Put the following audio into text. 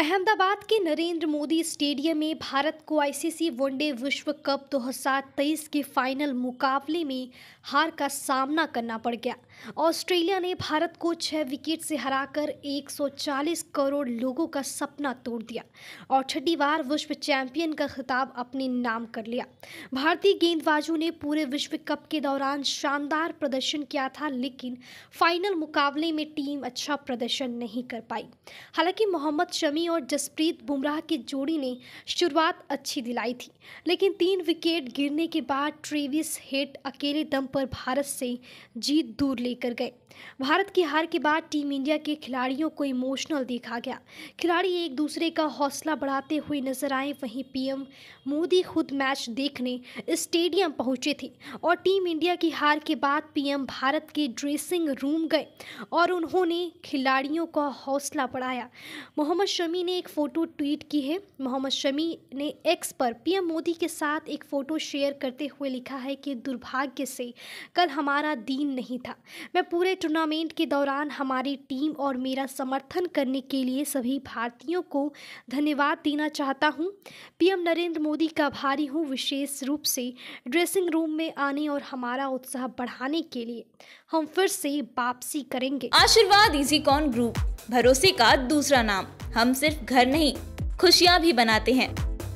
अहमदाबाद के नरेंद्र मोदी स्टेडियम में भारत को आईसीसी वनडे विश्व कप 2023 के फाइनल मुकाबले में हार का सामना करना पड़ गया ऑस्ट्रेलिया ने भारत को छः विकेट से हराकर 140 करोड़ लोगों का सपना तोड़ दिया और छठी बार विश्व चैंपियन का खिताब अपने नाम कर लिया भारतीय गेंदबाजों ने पूरे विश्व कप के दौरान शानदार प्रदर्शन किया था लेकिन फाइनल मुकाबले में टीम अच्छा प्रदर्शन नहीं कर पाई हालांकि मोहम्मद शमी और जसप्रीत बुमराह की जोड़ी ने शुरुआत अच्छी दिलाई थी लेकिन तीन विकेट गिरने के बाद ट्रेविस हेट अकेले दम पर भारत से जीत दूर ले लेकर गए भारत की हार के बाद टीम इंडिया के खिलाड़ियों को इमोशनल देखा गया खिलाड़ी एक दूसरे का हौसला बढ़ाते हुए नजर आए वहीं पीएम मोदी खुद मैच देखने स्टेडियम पहुंचे थे और टीम इंडिया की हार के बाद पीएम भारत के ड्रेसिंग रूम गए और उन्होंने खिलाड़ियों का हौसला बढ़ाया मोहम्मद शमी ने एक फ़ोटो ट्वीट की है मोहम्मद शमी ने एक्स पर पी मोदी के साथ एक फ़ोटो शेयर करते हुए लिखा है कि दुर्भाग्य से कल हमारा दिन नहीं था मैं पूरे टूर्नामेंट के दौरान हमारी टीम और मेरा समर्थन करने के लिए सभी भारतीयों को धन्यवाद देना चाहता हूँ पीएम नरेंद्र मोदी का भारी हूँ विशेष रूप से ड्रेसिंग रूम में आने और हमारा उत्साह बढ़ाने के लिए हम फिर से वापसी करेंगे आशीर्वाद इजी कॉन ग्रुप भरोसे का दूसरा नाम हम सिर्फ घर नहीं खुशियाँ भी बनाते हैं